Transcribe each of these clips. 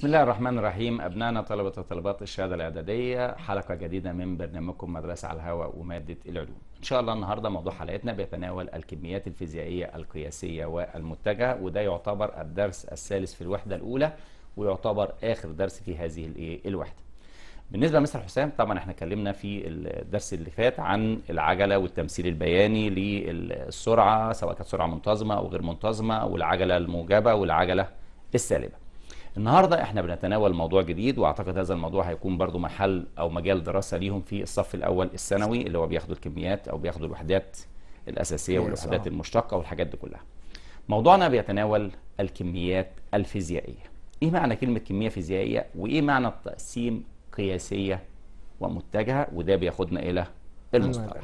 بسم الله الرحمن الرحيم أبنائنا طلبة وطلبات الشهادة الإعدادية حلقة جديدة من برنامجكم مدرسة على الهواء ومادة العلوم. إن شاء الله النهاردة موضوع حلقتنا بيتناول الكميات الفيزيائية القياسية والمتجهة وده يعتبر الدرس الثالث في الوحدة الأولى ويعتبر آخر درس في هذه إيه، الوحدة. بالنسبة لمستر حسام طبعا احنا اتكلمنا في الدرس اللي فات عن العجلة والتمثيل البياني للسرعة سواء كانت سرعة منتظمة أو غير منتظمة والعجلة الموجبة والعجلة السالبة. النهارده احنا بنتناول موضوع جديد واعتقد هذا الموضوع هيكون برضو محل او مجال دراسه ليهم في الصف الاول الثانوي اللي هو بياخدوا الكميات او بياخدوا الوحدات الاساسيه أيوة، والوحدات المشتقه والحاجات دي كلها. موضوعنا بيتناول الكميات الفيزيائيه. ايه معنى كلمه كميه فيزيائيه وايه معنى التقسيم قياسيه ومتجهه وده بياخدنا الى المستقبل.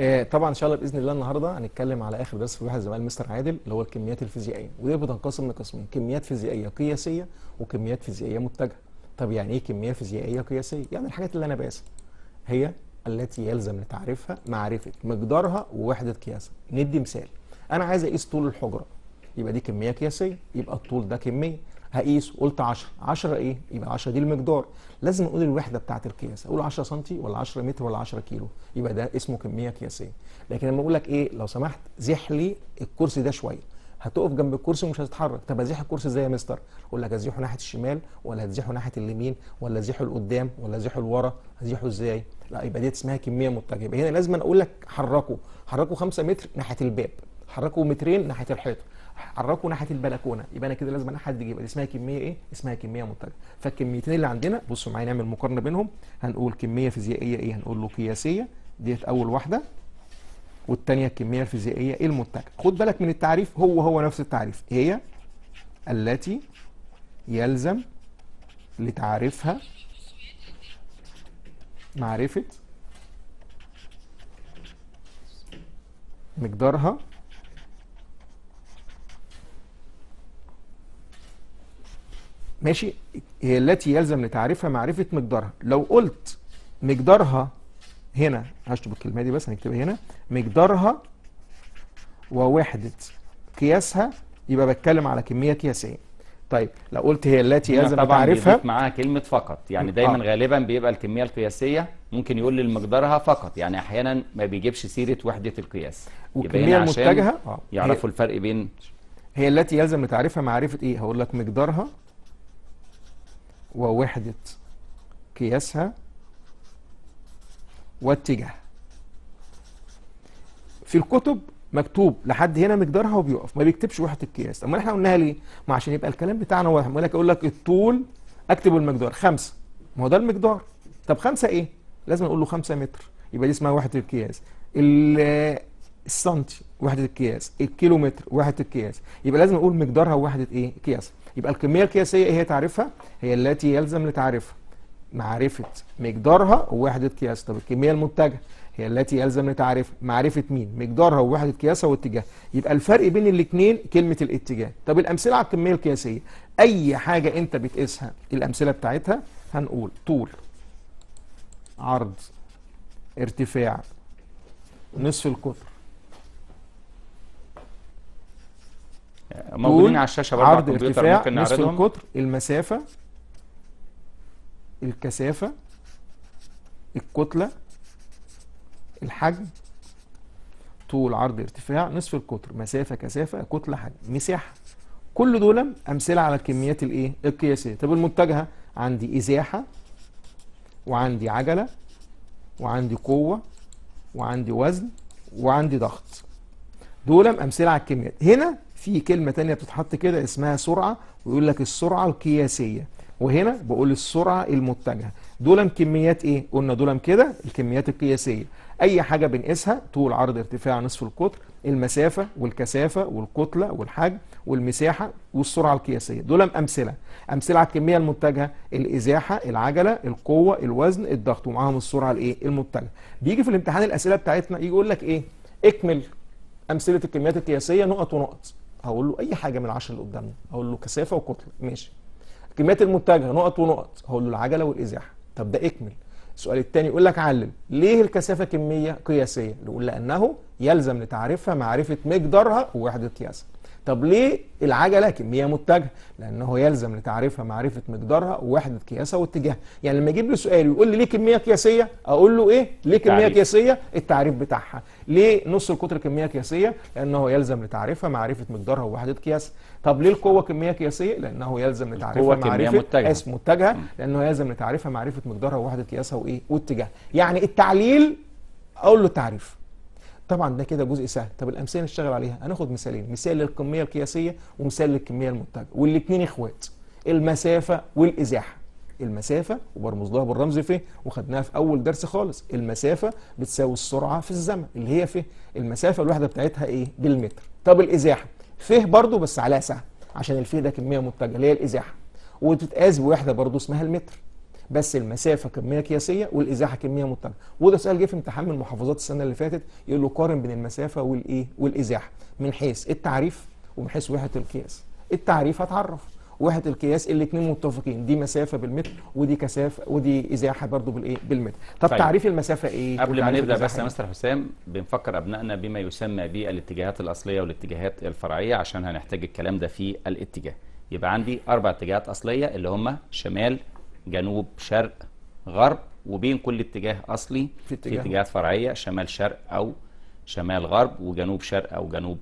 آه، طبعا ان شاء الله باذن الله النهارده هنتكلم على اخر درس في واحد زمال مستر عادل اللي هو الكميات الفيزيائيه ودي بتنقسم لقسمين كميات فيزيائيه قياسيه وكميات فيزيائيه متجهه طب يعني ايه كميه فيزيائيه قياسيه يعني الحاجات اللي انا بقاسها هي التي يلزم لتعريفها معرفه مقدارها ووحده قياسها ندي مثال انا عايز اقيس طول الحجره يبقى دي كميه قياسيه يبقى الطول ده كميه هقيس قلت 10 10 ايه يبقى 10 دي المقدار لازم اقول الوحده بتاعه القياس اقول 10 سم ولا 10 متر ولا 10 كيلو يبقى ده اسمه كميه قياسيه لكن لما اقول لك ايه لو سمحت زح لي الكرسي ده شويه هتقف جنب الكرسي ومش هتتحرك طب ازيح الكرسي ازاي يا مستر اقول لك ازيحه ناحيه الشمال ولا هتزيحه ناحيه اليمين ولا ازيحه لقدام ولا ازيحه لورا ازيحه ازاي لا يبقى دي اسمها كميه متجهه هنا لازم اقول لك حركه حركه 5 متر ناحيه الباب حركه مترين ناحيه الحيطه حركه ناحيه البلكونه يبقى انا كده لازم حد يجيبها دي اسمها كميه ايه اسمها كميه متجهه فالكميتين اللي عندنا بصوا معايا نعمل مقارنه بينهم هنقول كميه فيزيائيه ايه هنقول له قياسيه ديت اول واحده والثانيه الكميه الفيزيائيه إيه المتجهه خد بالك من التعريف هو هو نفس التعريف هي التي يلزم لتعريفها معرفه مقدارها ماشي هي التي يلزم لتعريفها معرفة مقدارها لو قلت مقدارها هنا هشتب الكلمة دي بس هنكتبها هنا مقدارها ووحدة قياسها يبقى بتكلم على كمية قياسية طيب لو قلت هي التي يلزم تعريفها معاها كلمه فقط يعني دايما آه. غالبا بيبقى الكميه القياسيه ممكن يقول لمقدارها فقط يعني احيانا ما بيجيبش سيره وحده القياس والكميه المتجهه آه. يعرفوا الفرق بين هي التي يلزم تعريفها معرفه ايه هقول لك مقدارها ووحدة قياسها واتجاهها في الكتب مكتوب لحد هنا مقدارها وبيقف ما بيكتبش وحده القياس اما احنا قلناها ليه ما عشان يبقى الكلام بتاعنا واضح لك اقول لك الطول اكتب المقدار خمسة ما هو ده المقدار طب خمسة ايه لازم اقول له خمسة متر يبقى دي اسمها وحده القياس السنتي وحده القياس الكيلومتر وحده القياس يبقى لازم اقول مقدارها وحده ايه قياسها يبقى الكمية القياسية ايه هي تعريفها؟ هي التي يلزم لتعريفها معرفة مقدارها ووحدة قياسها، طب الكمية المنتجة هي التي يلزم لتعريفها معرفة مين؟ مقدارها ووحدة قياسها واتجاهها يبقى الفرق بين الاثنين كلمة الاتجاه طب الأمثلة على الكمية القياسية أي حاجة أنت بتقيسها الأمثلة بتاعتها هنقول طول عرض ارتفاع نصف القطر موجودين على الشاشه برضه عرض ارتفاع ممكن نصف القطر المسافه الكثافه الكتله الحجم طول عرض ارتفاع نصف القطر مسافه كثافه كتله حجم مساحه كل دول امثله على الكميات الايه القياسيه طب المتجهه عندي ازاحه وعندي عجله وعندي قوه وعندي وزن وعندي ضغط دول امثله على الكميات هنا في كلمة تانية بتتحط كده اسمها سرعة ويقول لك السرعة القياسية وهنا بقول السرعة المتجهة دولم كميات ايه؟ قلنا دولم كده الكميات القياسية اي حاجة بنقيسها طول عرض ارتفاع نصف القطر المسافة والكثافة والكتلة والحجم والمساحة والسرعة القياسية دولم امثلة امثلة على الكمية المتجهة الازاحة العجلة القوة الوزن الضغط ومعاهم السرعة الايه؟ المتجهة بيجي في الامتحان الاسئلة بتاعتنا يقول لك ايه؟ اكمل امثله الكميات القياسيه نقط ونقط هقول له اي حاجه من العشر اللي قدامنا هقول له كثافه وكتله ماشي الكميات المتجهه نقط ونقط هقول له العجله والازاحه طب ده اكمل السؤال الثاني يقول لك علم ليه الكثافه كميه قياسيه نقول لانه يلزم لتعريفها معرفه مقدارها ووحده قياسها طب ليه العجلة كمية متجهة؟ لأنه يلزم لتعريفها معرفة مقدارها ووحدة قياسها واتجاهها، يعني لما يجيب لي سؤال ويقول لي ليه كمية قياسية؟ أقول له إيه؟ ليه كمية قياسية؟ التعريف بتاعها، ليه نص القطر كمية قياسية؟ لأنه يلزم لتعريفها معرفة مقدارها ووحدة قياسها، طب ليه القوة كمية قياسية؟ لأنه يلزم لتعريفها معرفة قياس متجهة، لأنه يلزم لتعريفها معرفة مقدارها ووحدة قياسها وإيه؟ واتجاهها، يعني التعليل أقول له التعريف. طبعا ده كده جزء سهل طب الامثله نشتغل عليها هناخد مثالين مثال للكميه القياسيه ومثال للكميه المنتجه والاثنين اخوات المسافه والازاحه المسافه وبرمز لها بالرمز ف وخدناها في اول درس خالص المسافه بتساوي السرعه في الزمن اللي هي ف المسافه الواحده بتاعتها ايه بالمتر طب الازاحه ف برضو بس عليها سهل عشان الف ده كميه متجه اللي هي الازاحه وبتتقاس بوحده برضو اسمها المتر بس المسافه كميه قياسيه والازاحه كميه متجهه وده سؤال جه في امتحان من المحافظات السنه اللي فاتت يقول له قارن بين المسافه والايه والازاحه من حيث التعريف ومن حيث وحده القياس التعريف هتعرف وحده القياس الاثنين متفقين دي مسافه بالمتر ودي كثافه ودي ازاحه برضو بالايه بالمتر طب فعلا. طيب. تعريف المسافه ايه قبل ما نبدا بس يا إيه؟ مستر حسام بنفكر ابنائنا بما يسمى بالاتجاهات الاصليه والاتجاهات الفرعيه عشان هنحتاج الكلام ده في الاتجاه يبقى عندي اربع اتجاهات اصليه اللي هم شمال جنوب شرق غرب وبين كل اتجاه اصلي في, اتجاه. في اتجاهات فرعيه شمال شرق او شمال غرب وجنوب شرق او جنوب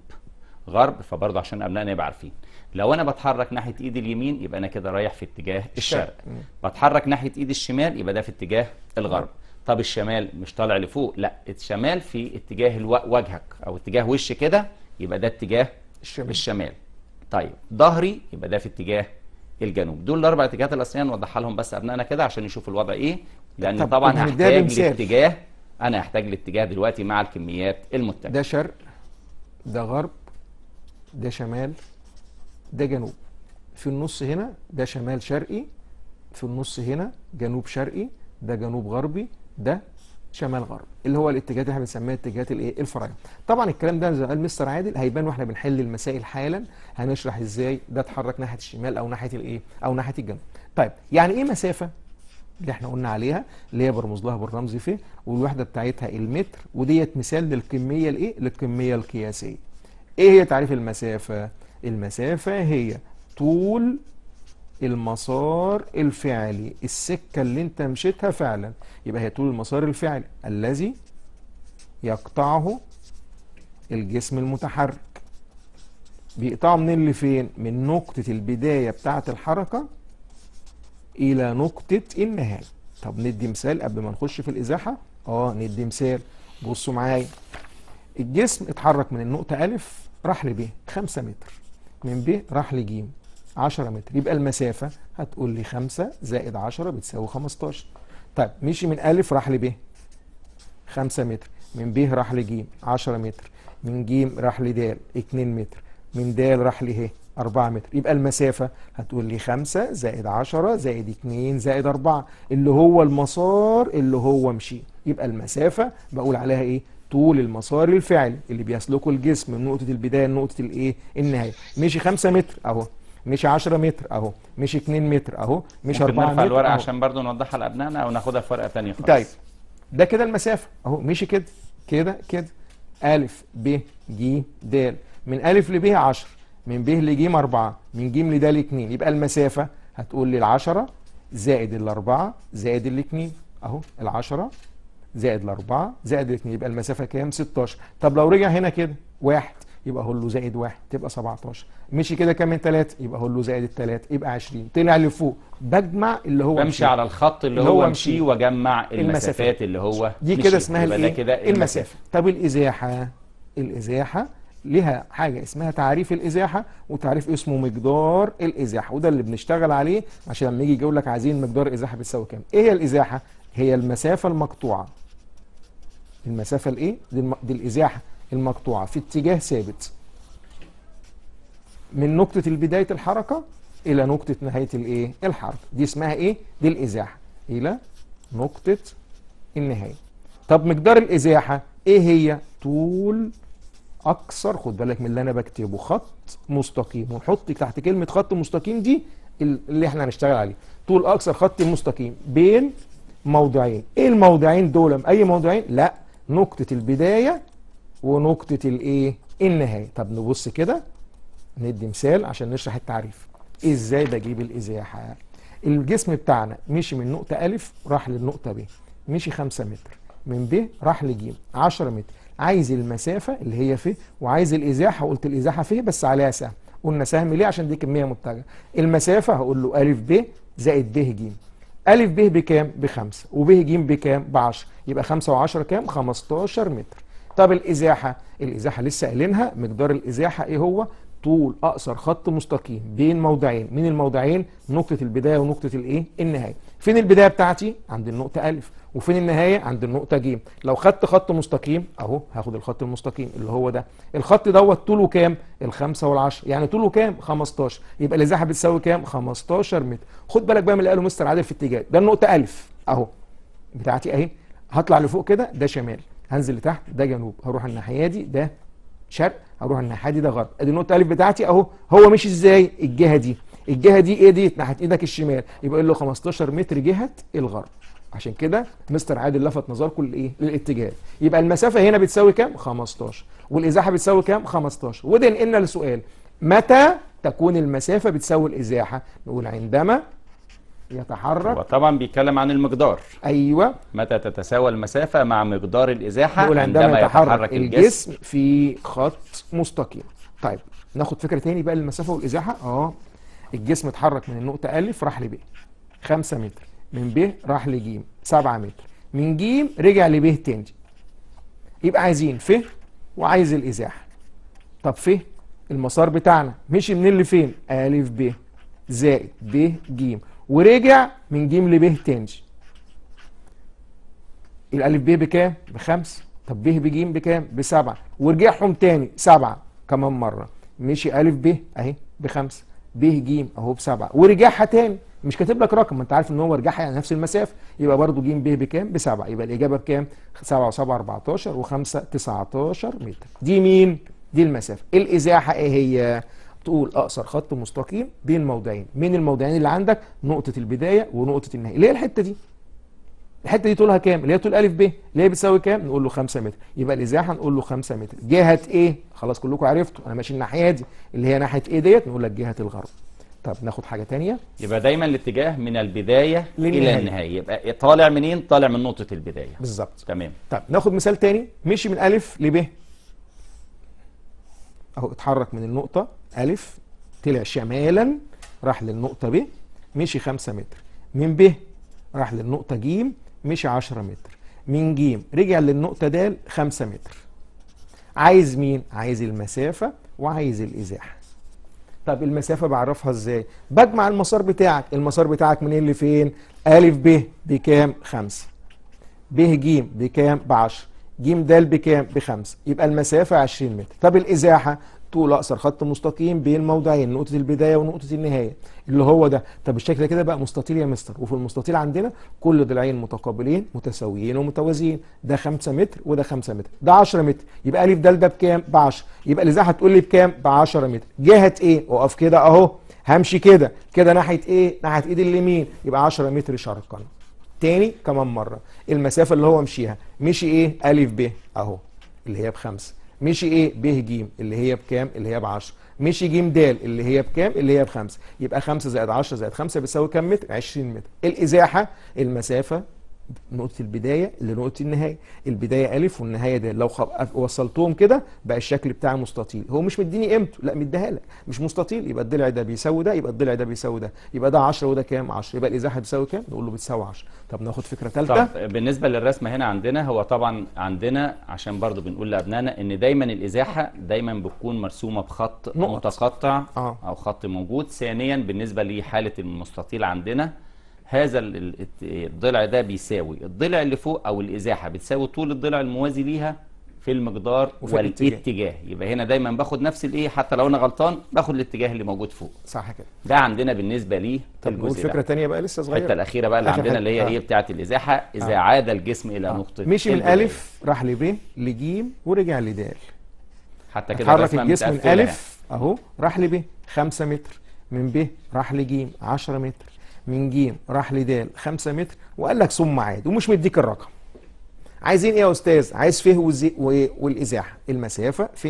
غرب فبرضه عشان ابنائنا يبقى عارفين لو انا بتحرك ناحيه ايدي اليمين يبقى انا كده رايح في اتجاه الشرق بتحرك ناحيه ايدي الشمال يبقى ده في اتجاه الغرب طب الشمال مش طالع لفوق لا الشمال في اتجاه وجهك او اتجاه وش كده يبقى ده اتجاه الشمال, الشمال. طيب ظهري يبقى ده في اتجاه الجنوب دول الاربع اتجاهات الاساسيه نوضحها لهم بس ابنائنا كده عشان يشوفوا الوضع ايه لان طبعا هحتاج لاتجاه انا هحتاج لاتجاه دلوقتي مع الكميات المتجهه ده شرق ده غرب ده شمال ده جنوب في النص هنا ده شمال شرقي في النص هنا جنوب شرقي ده جنوب غربي ده شمال غرب اللي هو الاتجاهات اللي احنا بنسميها اتجاهات الايه الفراعنه طبعا الكلام ده زي قال مستر عادل هيبان واحنا بنحل المسائل حالا هنشرح ازاي ده اتحرك ناحيه الشمال او ناحيه الايه او ناحيه الجنوب طيب يعني ايه مسافه اللي احنا قلنا عليها اللي هي برمز لها بالرمز ف والوحده بتاعتها المتر وديت مثال للكميه الايه للكميه القياسيه ايه هي تعريف المسافه المسافه هي طول المسار الفعلي السكة اللي انت مشيتها فعلا يبقى هي طول المسار الفعلي الذي يقطعه الجسم المتحرك بيقطعه منين لفين من نقطة البداية بتاعة الحركة إلى نقطة النهاية طب ندي مثال قبل ما نخش في الإزاحة اه ندي مثال بصوا معايا الجسم اتحرك من النقطة أ راح ب 5 متر من ب راح ج 10 متر يبقى المسافة هتقول لي 5 زائد 10 بتساوي 15 طيب مشي من أ راح ب 5 متر من ب راح ج 10 متر من ج راح د 2 متر من د راح ه 4 متر يبقى المسافة هتقول لي 5 زائد 10 زائد 2 زائد 4 اللي هو المسار اللي هو مشي يبقى المسافة بقول عليها ايه طول المسار الفعلي اللي بيسلكه الجسم من نقطة البداية لنقطة الايه النهاية مشي 5 متر اهو مشي 10 متر اهو مشي 2 متر اهو مشي 4 متر نرفع الورقه عشان برضو نوضحها لابنائنا او ناخدها في ورقه ثانيه خالص طيب ده كده المسافه اهو مشي كده كده كده ا ب ج د من ا لب 10 من ب لج 4 من ج لد 2 يبقى المسافه هتقول لي ال 10 زائد ال 4 زائد ال 2 اهو ال 10 زائد ال 4 زائد ال 2 يبقى المسافه كام 16 طب لو رجع هنا كده واحد يبقى هقول له زائد واحد تبقى 17 مشي كده كام من 3 يبقى هقول له زائد الثلاث يبقى 20 طلع لفوق بجمع اللي هو بمشي مشي. على الخط اللي, اللي هو مشي واجمع المسافات اللي هو دي كده اسمها الايه المسافه, المسافة. طب الازاحه الازاحه لها حاجة اسمها تعريف الإزاحة وتعريف اسمه مقدار الإزاحة وده اللي بنشتغل عليه عشان لما يجي يقول لك عايزين مقدار الإزاحة بتساوي كام إيه هي الإزاحة هي المسافة المقطوعة المسافة الإيه دي, الم... دي الإزاحة المقطوعة في اتجاه ثابت من نقطة بداية الحركة إلى نقطة نهاية الإيه؟ الحركة دي اسمها إيه؟ دي الإزاحة إلى نقطة النهاية طب مقدار الإزاحة إيه هي؟ طول أكثر خد بالك من اللي أنا بكتبه خط مستقيم ونحط تحت كلمة خط مستقيم دي اللي إحنا هنشتغل عليه طول أكثر خط مستقيم بين موضعين إيه الموضعين دول؟ أي موضعين؟ لأ نقطة البداية ونقطة الايه النهاية طب نبص كده ندي مثال عشان نشرح التعريف ازاي بجيب الازاحة الجسم بتاعنا مشي من نقطة ألف راح للنقطة ب مشي 5 متر من ب راح لج 10 متر عايز المسافة اللي هي في وعايز الإزاحة قلت الإزاحة فيه بس عليها سهم قلنا سهم ليه عشان دي كمية متجهة المسافة هقول له أ ب زائد ب ج أ ب بكام؟ بخمسة وب ج بكام؟ ب 10 يبقى 5 و10 كام؟ 15 متر طب الازاحه الازاحه لسه قايلينها مقدار الازاحه ايه هو طول اقصر خط مستقيم بين موضعين من الموضعين نقطه البدايه ونقطه الايه النهايه فين البدايه بتاعتي عند النقطه الف وفين النهايه عند النقطه ج لو خدت خط مستقيم اهو هاخد الخط المستقيم اللي هو ده الخط دوت طوله كام ال5 وال10 يعني طوله كام 15 يبقى الازاحه بتساوي كام 15 متر خد بالك بقى من اللي قاله مستر عادل في اتجاه ده النقطه الف اهو بتاعتي اهي هطلع لفوق كده ده شمال هنزل لتحت ده جنوب هروح الناحيه دي ده شرق هروح الناحيه دي ده غرب ادي النقطه الف بتاعتي اهو هو مشي ازاي الجهه دي الجهه دي ايه دي ناحيه ايدك الشمال يبقى له 15 متر جهه الغرب عشان كده مستر عادل لفت نظركم لايه للاتجاه يبقى المسافه هنا بتساوي كام 15 والازاحه بتساوي كام 15 وده ينقلنا لسؤال متى تكون المسافه بتساوي الازاحه نقول عندما يتحرك وطبعا بيتكلم عن المقدار ايوه متى تتساوى المسافه مع مقدار الازاحه عندما, عندما يتحرك, يتحرك الجسم, الجسم في خط مستقيم طيب ناخد فكره تاني بقى للمسافه والازاحه اه الجسم اتحرك من النقطه الف راح لب 5 متر من ب راح لج 7 متر من ج رجع لب تاني يبقى عايزين ف وعايز الازاحه طب ف المسار بتاعنا مشي منين لفين ا ب زائد ب ج ورجع من ج ل ب تاني الالف ب بكام بخمسة طب ب بج بكام بسبعة ورجعهم تاني سبعة كمان مرة مشي الف ب اهي بخمسة ب ج اهو بسبعة ورجعها تاني مش كاتب لك رقم ما انت عارف ان هو رجعها يعني نفس المسافه يبقى برضه ج ب بكام؟ بسبعه يبقى الاجابه بكام؟ 7 و7 14 و5 19 متر دي مين؟ دي المسافه الازاحه ايه هي؟ تقول اقصر خط مستقيم بين موضعين من الموضعين اللي عندك نقطه البدايه ونقطه النهايه اللي هي الحته دي الحته دي طولها كام اللي هي طول ا ب اللي هي بتساوي كام نقول له 5 متر يبقى الازاحه نقول له 5 متر جهه ايه خلاص كلكم عرفتوا انا ماشي الناحيه دي اللي هي ناحيه ايه ديت نقول لك جهه الغرب طب ناخد حاجه تانية يبقى دايما الاتجاه من البدايه للنهاية. الى النهايه يبقى طالع منين طالع من نقطه البدايه بالظبط تمام طب ناخد مثال تاني مشي من ل ب اهو اتحرك من النقطه أ طلع شمالا راح للنقطة ب مشي 5 متر من ب راح للنقطة ج مشي 10 متر من ج رجع للنقطة د 5 متر عايز مين؟ عايز المسافة وعايز الإزاحة طب المسافة بعرفها ازاي؟ بجمع المسار بتاعك، المسار بتاعك منين لفين؟ أ ب بكام؟ 5 ب ج بكام؟ ب 10 ج د بكام؟ ب 5 يبقى المسافة 20 متر طب الإزاحة طول اقصر خط مستقيم بين موضعين نقطه البدايه ونقطه النهايه اللي هو ده طب الشكل كده بقى مستطيل يا مستر وفي المستطيل عندنا كل ضلعين متقابلين متساويين ومتوازيين ده 5 متر وده 5 متر ده 10 متر يبقى الف د ده بكام ب 10 يبقى الازاحه هتقول لي بكام ب 10 متر جهه ايه اقف كده اهو همشي كده كده ناحيه ايه ناحيه ايد اليمين يبقى 10 متر شرقا تاني كمان مره المسافه اللي هو مشيها مشي ايه ا ب اهو اللي هي بخمسه مشي ايه ب ج اللي هي بكام اللي هي ب 10 مشي ج د اللي هي بكام اللي هي ب 5 يبقى 5 زائد 10 زائد 5 بيساوي كام متر 20 متر الازاحه المسافه نقطة البداية لنقطة النهاية البداية ألف والنهاية ده لو وصلتهم كده بقى الشكل بتاعي مستطيل هو مش مديني قيمته لا مديها لك مش مستطيل يبقى الضلع ده بيساوي ده يبقى الضلع ده بيساوي ده يبقى ده 10 وده كام 10 يبقى الإزاحة بتساوي كام نقول له بتساوي 10 طب ناخد فكرة ثالثة طب بالنسبة للرسمة هنا عندنا هو طبعا عندنا عشان برضو بنقول لأبنائنا إن دايما الإزاحة دايما بتكون مرسومة بخط نقط. متقطع آه. أو خط موجود ثانيا بالنسبة لحالة المستطيل عندنا هذا الضلع ده بيساوي الضلع اللي فوق او الازاحه بتساوي طول الضلع الموازي ليها في المقدار والاتجاه يبقى هنا دايما باخد نفس الايه حتى لو انا غلطان باخد الاتجاه اللي موجود فوق صح كده ده عندنا بالنسبه ليه طب فكره ثانيه بقى لسه صغيره الحته الاخيره بقى اللي عندنا حاجة. اللي هي آه. ايه بتاعه الازاحه آه. اذا آه. عاد الجسم الى آه. نقطه مشي من الف راح لب لج ورجع لد حتى كده حرك الجسم من الف اهو راح لب 5 متر من ب راح لج 10 متر من جيم راح لدال 5 متر وقال لك ثم عاد ومش مديك الرقم عايزين ايه يا استاذ عايز فيه وزي والازاحه المسافه ف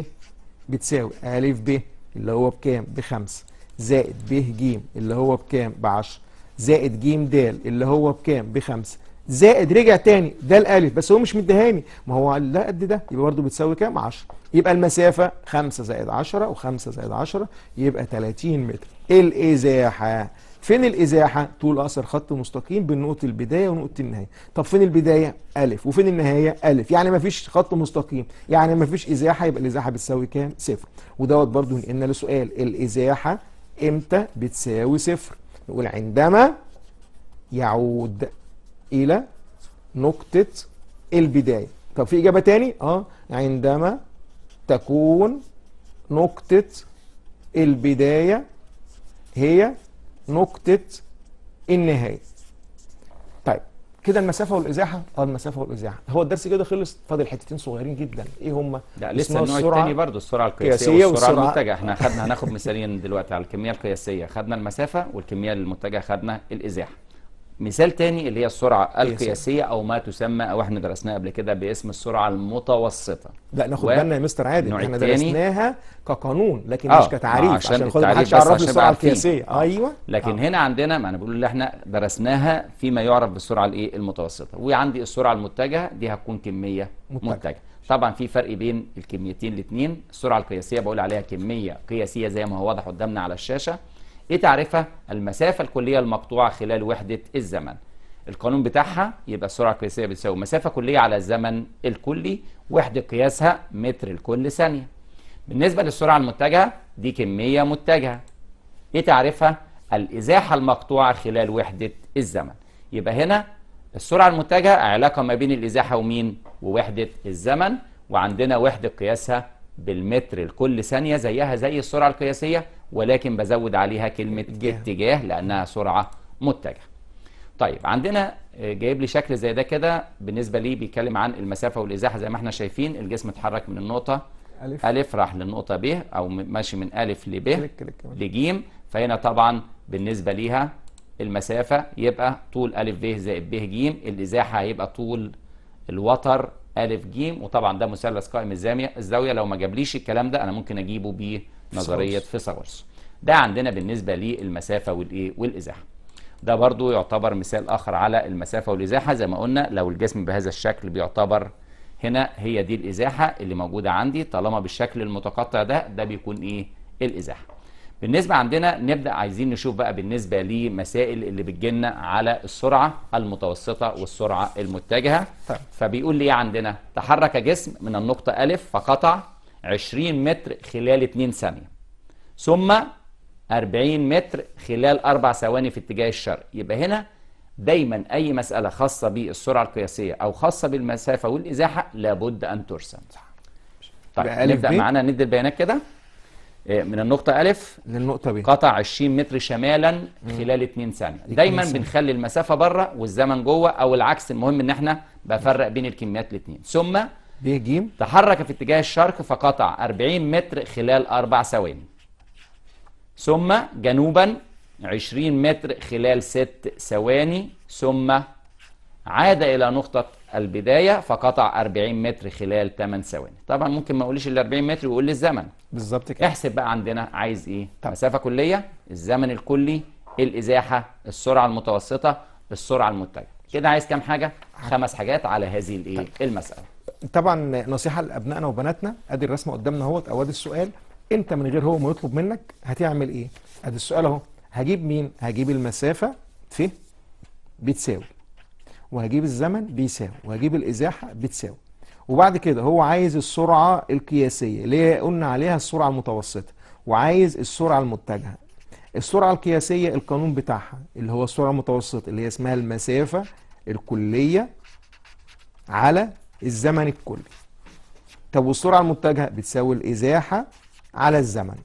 بتساوي ا ب اللي هو بكام بخمسة زائد ب ج اللي هو بكام ب 10 زائد ج د اللي هو بكام بخمسة زائد رجع تاني ده الالف بس هو مش مديهاني ما هو قال لا قد ده يبقى برضه بتساوي كام 10 يبقى المسافه 5 زائد 10 و5 زائد 10 يبقى 30 متر الازاحه فين الازاحه طول اثر آه، خط مستقيم بين نقطه البدايه ونقطه النهايه طب فين البدايه الف وفين النهايه الف يعني مفيش خط مستقيم يعني مفيش ازاحه يبقى الازاحه بتساوي كام صفر ودوت برضو ينقلنا لسؤال الازاحه امتى بتساوي صفر نقول عندما يعود الى نقطه البدايه طب في اجابه تاني اه عندما تكون نقطه البدايه هي نقطة النهاية طيب كده المسافة والإزاحة اه المسافة والإزاحة هو الدرس كده خلص فاضل حتتين صغيرين جدا إيه هم لا لسه النوع الثاني برضه السرعة القياسية والسرعة المتجهة احنا خدنا هناخد مثالين دلوقتي على الكمية القياسية خدنا المسافة والكمية المتجهة خدنا الإزاحة مثال تاني اللي هي السرعة إيه القياسية أو ما تسمى أو احنا درسناها قبل كده باسم السرعة المتوسطة لا ناخد بالنا يا مستر عادل احنا درسناها كقانون لكن آه مش كتعريف آه عشان, عشان خد محدش يعرف السرعة القياسية آه ايوه لكن آه. هنا عندنا ما انا بقول اللي احنا درسناها فيما يعرف بالسرعة الايه المتوسطة وعندي السرعة المتجهة دي هتكون كمية متجهة, متجهة. طبعا في فرق بين الكميتين الاثنين السرعة القياسية بقول عليها كمية قياسية زي ما هو واضح قدامنا على الشاشة ايه تعريفها المسافه الكليه المقطوعه خلال وحده الزمن القانون بتاعها يبقى السرعه القياسيه بتساوي مسافه كليه على الزمن الكلي وحده قياسها متر لكل ثانيه بالنسبه للسرعه المتجهه دي كميه متجهه ايه تعريفها الازاحه المقطوعه خلال وحده الزمن يبقى هنا السرعه المتجهه علاقه ما بين الازاحه ومين ووحده الزمن وعندنا وحده قياسها بالمتر لكل ثانية زيها زي السرعة القياسية ولكن بزود عليها كلمة اتجاه لأنها سرعة متجهة طيب عندنا آه، جايب لي شكل زي ده كده بالنسبة لي بيتكلم عن المسافة والإزاحة زي ما احنا شايفين الجسم اتحرك من النقطة ألف, ألف راح للنقطة ب أو ماشي من ألف لب لجيم فهنا طبعا بالنسبة ليها المسافة يبقى طول ألف ب زائد ب ج الإزاحة هيبقى طول الوتر الف ج وطبعا ده مثلث قائم الزاويه الزاويه لو ما جابليش الكلام ده انا ممكن اجيبه بنظريه فيثاغورس ده عندنا بالنسبه للمسافه والايه والازاحه ده برضو يعتبر مثال اخر على المسافه والازاحه زي ما قلنا لو الجسم بهذا الشكل بيعتبر هنا هي دي الازاحه اللي موجوده عندي طالما بالشكل المتقطع ده ده بيكون ايه الازاحه بالنسبة عندنا نبدأ عايزين نشوف بقى بالنسبة لمسائل اللي بتجينا على السرعة المتوسطة والسرعة المتجهة طيب. فبيقول لي ايه عندنا تحرك جسم من النقطة أ فقطع 20 متر خلال 2 ثانية ثم 40 متر خلال 4 ثواني في اتجاه الشرق يبقى هنا دايما أي مسألة خاصة بالسرعة القياسية أو خاصة بالمسافة والإزاحة لابد أن ترسم طيب نبدأ معانا ندي البيانات كده إيه، من النقطة ألف للنقطة ب قطع 20 متر شمالا خلال 2 ثانية دايما سنة. بنخلي المسافة بره والزمن جوه أو العكس المهم إن إحنا بفرق بين الكميات الاثنين ثم ب ج تحرك في اتجاه الشرق فقطع 40 متر خلال أربع ثواني ثم جنوبا 20 متر خلال ست ثواني ثم عاد إلى نقطة البدايه فقطع 40 متر خلال 8 ثواني طبعا ممكن ما اقولش ال 40 متر ويقول لي الزمن بالظبط كده احسب بقى عندنا عايز ايه طب. مسافه كليه الزمن الكلي الازاحه السرعه المتوسطه السرعه المتجهه كده عايز كام حاجه خمس حاجات على هذه الايه طب. المساله طبعا نصيحه لابنائنا وبناتنا ادي الرسمه قدامنا اهوت او ادي السؤال انت من غير هو ما يطلب منك هتعمل ايه ادي السؤال اهو هجيب مين هجيب المسافه في بتساوي وهجيب الزمن بيساوي وهجيب الازاحه بتساوي وبعد كده هو عايز السرعه القياسيه اللي قلنا عليها السرعه المتوسطه وعايز السرعه المتجهه السرعه القياسيه القانون بتاعها اللي هو السرعه المتوسطه اللي هي اسمها المسافه الكليه على الزمن الكلي طب والسرعه المتجهه بتساوي الازاحه على الزمن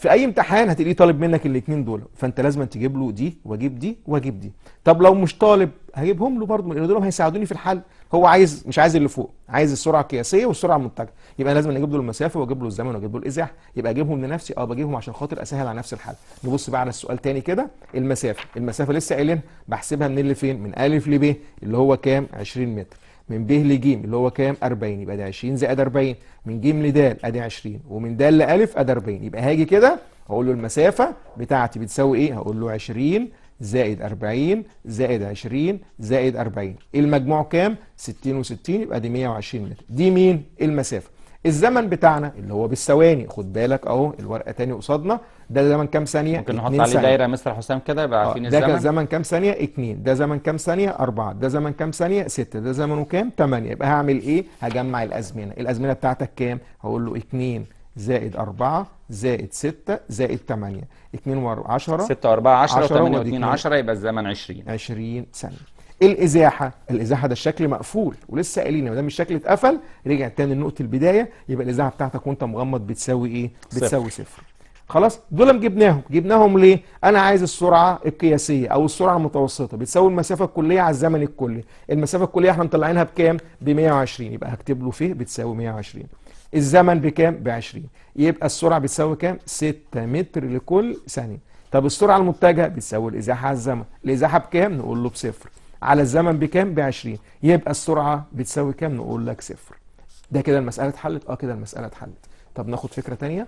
في اي امتحان هتلاقيه طالب منك الاثنين دول فانت لازم تجيب له دي واجيب دي واجيب دي طب لو مش طالب هجيبهم له برضه دول هيساعدوني في الحل هو عايز مش عايز اللي فوق عايز السرعه القياسيه والسرعه المنتجه يبقى لازم اجيب له المسافه واجيب له الزمن واجيب له الازاح يبقى اجيبهم لنفسي اه بجيبهم عشان خاطر اسهل على نفس الحل نبص بقى على السؤال تاني كده المسافه المسافه لسه قايلينها بحسبها من اللي فين من ا ل ب اللي هو كام 20 متر من ب ج اللي هو كام 40 يبقى ده 20 زائد 40 من ج د ادي 20 ومن د لألف ادي 40 يبقى هاجي كده هقول له المسافة بتاعتي بتساوي ايه هقول له 20 زائد 40 زائد 20 زائد 40 المجموع كام 60 و60 يبقى دي 120 متر دي مين المسافة الزمن بتاعنا اللي هو بالثواني خد بالك اهو الورقة تاني قصادنا ده زمن كام ثانيه ممكن نحط عليه ثانية. دايره مستر حسام كده يبقى عارفين آه، الزمن ده زمن كام ثانيه 2 ده زمن كام ثانيه 4 ده زمن كام ثانيه 6 ده زمنه كام 8 يبقى هعمل ايه هجمع الازمنه الازمنه بتاعتك كام هقول له 2 زائد 4 زائد 6 زائد 8 2 و10 6 و4 10 و8 و2 10 وثمانيه 8 و 2 10 يبقي الزمن 20 20 ثانيه الازاحه الازاحه ده الشكل مقفول ولسه قايلين ما دام الشكل اتقفل رجع تاني لنقطه البدايه يبقى الازاحه بتاعتك وانت مغمض بتساوي ايه بتساوي صفر, صفر. خلاص دول جبناهم جبناهم ليه انا عايز السرعه القياسيه او السرعه المتوسطه بتساوي المسافه الكليه على الزمن الكلي المسافه الكليه احنا مطلعينها بكام ب 120 يبقى هكتب له فيه بتساوي 120 الزمن بكام ب 20 يبقى السرعه بتساوي كام 6 متر لكل ثانيه طب السرعه المتجهه بتساوي الازاحه على الزمن الازاحه بكام نقول له بصفر على الزمن بكام ب 20 يبقى السرعه بتساوي كام نقول لك صفر ده كده المساله اتحلت اه كده المساله اتحلت طب ناخد فكره ثانيه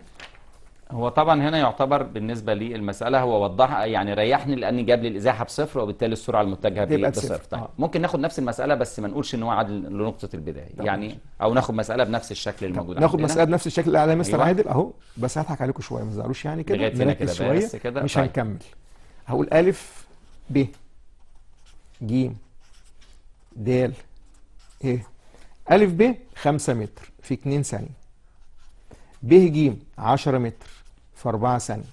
هو طبعا هنا يعتبر بالنسبه للمساله هو وضحها يعني ريحني لان جاب لي الازاحه بصفر وبالتالي السرعه المتجهه تبقى بصفر طيب آه. ممكن ناخد نفس المساله بس ما نقولش ان هو عادل لنقطه البدايه يعني او ناخد مساله بنفس الشكل الموجود ناخد عندنا. مساله بنفس الشكل اللي على مستر أيوة. عادل اهو بس هضحك عليكم شويه ما تزعلوش يعني كده نركز شويه كده. مش طيب. هنكمل هقول الف ب ج د ايه الف ب 5 متر في 2 ثانيه ب ج 10 متر في 4 ثانية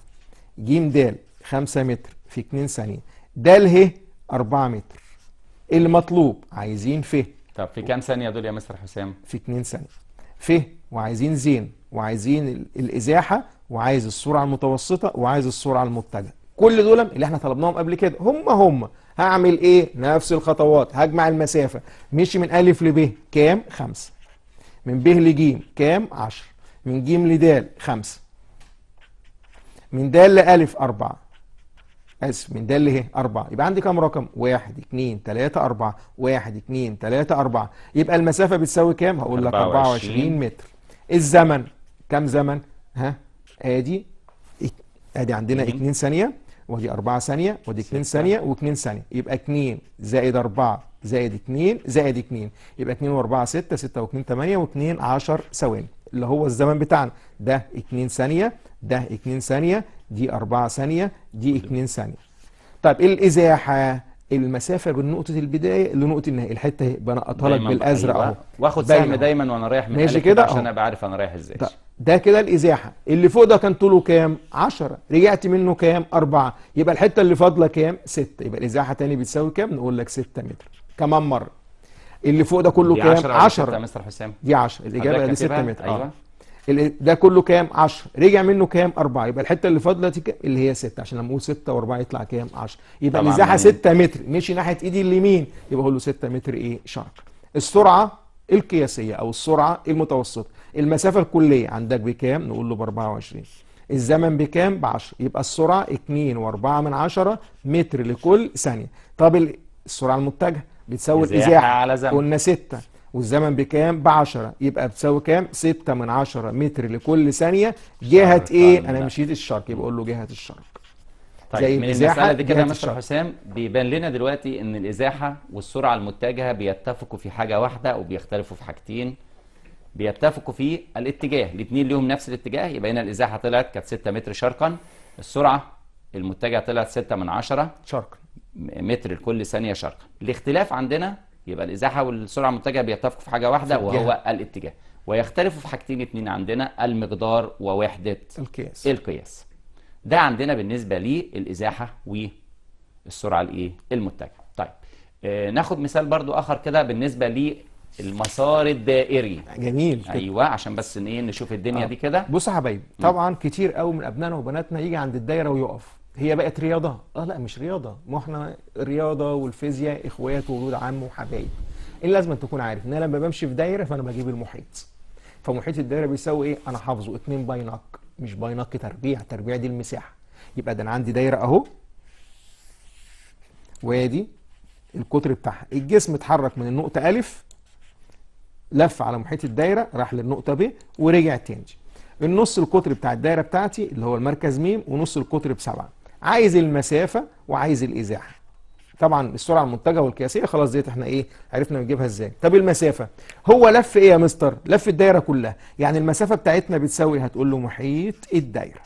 ج د 5 متر في 2 ثانية د ه 4 متر المطلوب عايزين ف طب في كام ثانية دول يا مستر حسام؟ في 2 ثانية ف وعايزين زين وعايزين الإزاحة وعايز السرعة المتوسطة وعايز السرعة المتجهة كل دول اللي احنا طلبناهم قبل كده هم هم هعمل ايه نفس الخطوات هجمع المسافة مشي من أ لب كام خمسة من ب لج كام 10 من ج لد خمسة من د ل أ 4 اسف من د ل ه 4 يبقى عندي كام رقم 1 2 3 4 1 2 3 4 يبقى المسافه بتساوي كام هقول لك 24 متر الزمن كام زمن ها ادي ادي عندنا 2 ثانيه ودي 4 ثانيه ودي 2 ثانيه و2 ثانيه يبقى 2 زائد 4 زائد 2 زائد 2 يبقى 2 و4 6 6 و2 8 و2 10 ثواني اللي هو الزمن بتاعنا ده 2 ثانية ده 2 ثانية دي 4 ثانية دي 2 ثانية طيب الإزاحة المسافة بين نقطة البداية لنقطة النهاية الحتة بنقطها لك بالأزرق أيوة. أهو واخد سهم دايما وأنا رايح من ماشي كده عشان أبقى عارف أنا رايح إزاي طيب، ده كده الإزاحة اللي فوق ده كان طوله كام؟ 10 رجعت منه كام؟ 4 يبقى الحتة اللي فاضلة كام؟ 6 يبقى الإزاحة تاني بتساوي كام؟ نقول لك 6 متر كمان مرة اللي فوق ده كله كام 10 مستر حسام دي 10 الاجابه دي 6 متر ايوه آه. ده كله كام 10 رجع منه كام 4 يبقى الحته اللي فاضله دي اللي هي 6 عشان لما اقول 6 و4 يطلع كام 10 يبقى المساحه 6 يعني متر مشي ناحيه ايدي اليمين يبقى اقول له 6 متر ايه شرق السرعه القياسيه او السرعه المتوسطه المسافه الكليه عندك بكام نقول له ب 24 الزمن بكام ب 10 يبقى السرعه 2 و4 من 10 متر لكل ثانيه طب السرعه المتجهه بتساوي الازاحه على زمن قلنا سته والزمن بكام ب 10 يبقى بتساوي كام 6 من 10 متر لكل ثانيه جهه ايه انا مشيت الشرق يبقى اقول له جهه الشرق طيب من الازاحه دي كده يا مستر حسام بيبان لنا دلوقتي ان الازاحه والسرعه المتجهه بيتفقوا في حاجه واحده وبيختلفوا في حاجتين بيتفقوا في الاتجاه الاثنين ليهم نفس الاتجاه يبقى هنا الازاحه طلعت كانت 6 متر شرقا السرعه المتجهه طلعت 6 من 10 شرقا متر لكل ثانيه شرقا الاختلاف عندنا يبقى الازاحه والسرعه المتجهه بيتفقوا في حاجه واحده وهو الاتجاه ويختلفوا في حاجتين اتنين عندنا المقدار ووحده القياس القياس ده عندنا بالنسبه للازاحه والسرعه الايه المتجهه طيب آه ناخد مثال برضو اخر كده بالنسبه المسار الدائري جميل ايوه عشان بس ايه نشوف الدنيا آه. دي كده بص يا حبايبي طبعا كتير قوي من ابنائنا وبناتنا يجي عند الدايره ويقف هي بقت رياضه اه لا مش رياضه ما احنا الرياضه والفيزياء اخوات وولود عم وحبايب ايه لازم تكون عارف ان انا لما بمشي في دايره فانا بجيب المحيط فمحيط الدايره بيساوي ايه انا حافظه 2 باي ناك، مش باي ناك تربيع تربيع دي المساحه يبقى ده انا عندي دايره اهو وادي القطر بتاعها الجسم اتحرك من النقطه الف لف على محيط الدايره راح للنقطه ب ورجع تاني النص القطر بتاع الدايره بتاعتي اللي هو المركز م ونص القطر بسبعه عايز المسافة وعايز الإزاحة طبعا السرعة المنتجة والقياسية خلاص ديت احنا ايه عرفنا نجيبها ازاي طب المسافة هو لف ايه يا مستر لف الدايرة كلها يعني المسافة بتاعتنا بتساوي إيه؟ هتقول له محيط الدايرة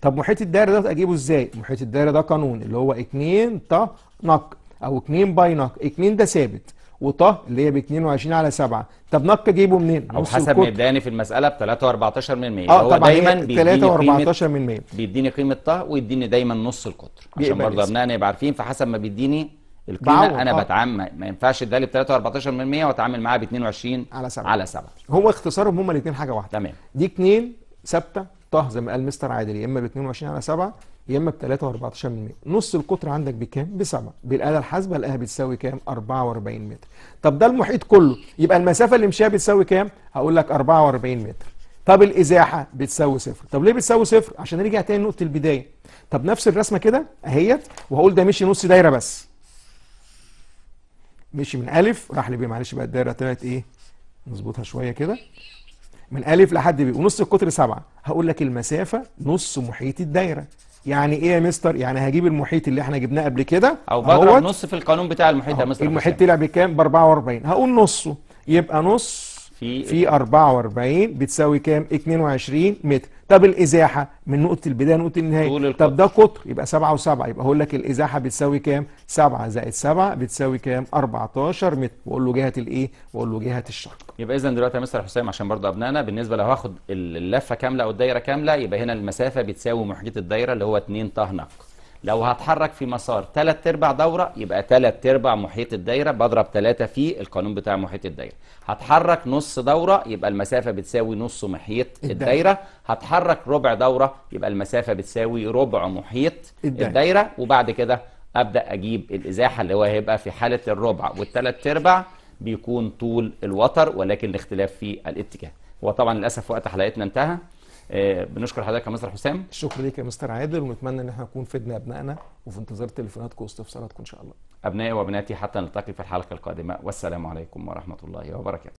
طب محيط الدايرة ده اجيبه ازاي محيط الدايرة ده قانون اللي هو 2 ط نق او 2 باي نق 2 ده ثابت وط اللي هي ب 22 على 7 طب نق جيبه منين؟ او حسب مبداني في المسألة ب 3 و14 من 100 اه هو طبعا دايما بيديني 3 و14 من 100 بيديني قيمة طه ويديني دايما نص القطر عشان برضه ابنائنا يبقى عارفين فحسب ما بيديني القيمه انا آه. بتعامل ما ينفعش ادالي ب 3 و14% واتعامل معاها ب 22 على 7 على 7 هو اختصارهم هما الاثنين حاجه واحده تمام دي 2 ثابته طه زي ما قال مستر عادل يا اما ب 22 على 7 يا اما ب 3 و14 3.14 نص القطر عندك بكام؟ ب 7 بالاله الحاسبه الاله بتساوي كام؟ 44 متر طب ده المحيط كله يبقى المسافه اللي مشيها بتساوي كام؟ هقول لك 44 متر طب الازاحه بتساوي صفر طب ليه بتساوي صفر؟ عشان نرجع تاني لنقطه البدايه طب نفس الرسمه كده اهيت وهقول ده مشي نص دايره بس مشي من الف راح لبي معلش بقى الدايره طلعت ايه؟ نظبطها شويه كده من ألف لحد ب ونص القطر سبعة هقول لك المسافة نص محيط الدايرة يعني ايه يا مستر يعني هجيب المحيط اللي احنا جبناه قبل كده او بضرب نص في القانون بتاع المحيط يا مستر المحيط طلع بكام ب 44 هقول نصه يبقى نص في في 44 بتساوي كام 22 متر طب الازاحه من نقطه البدايه لنقطه النهايه طب ده قطر يبقى 7 و7 يبقى اقول لك الازاحه بتساوي كام 7 زائد 7 بتساوي كام 14 متر واقول له جهه الايه واقول له جهه الشرق يبقى اذا دلوقتي يا مستر حسام عشان برضه ابنائنا بالنسبه لو هاخد اللفه كامله او الدايره كامله يبقى هنا المسافه بتساوي محيط الدايره اللي هو 2 نق لو هتحرك في مسار ثلاث ارباع دوره يبقى ثلاث ارباع محيط الدايره بضرب ثلاثه في القانون بتاع محيط الدايره هتحرك نص دوره يبقى المسافه بتساوي نص محيط الدايره هتحرك ربع دوره يبقى المسافه بتساوي ربع محيط الدايره, الدايرة. وبعد كده ابدا اجيب الازاحه اللي هو هيبقى في حاله الربع والثلاث ارباع بيكون طول الوتر ولكن الاختلاف في الاتجاه وطبعا للاسف وقت حلقتنا انتهى آه، بنشكر حضرتك يا مستر حسام الشكر ليك يا مستر عادل ونتمنى ان احنا نكون فدنا ابنائنا وفي انتظار تليفوناتكم واستفساراتكم ان شاء الله ابنائي وبناتي حتى نلتقي في الحلقه القادمه والسلام عليكم ورحمه الله وبركاته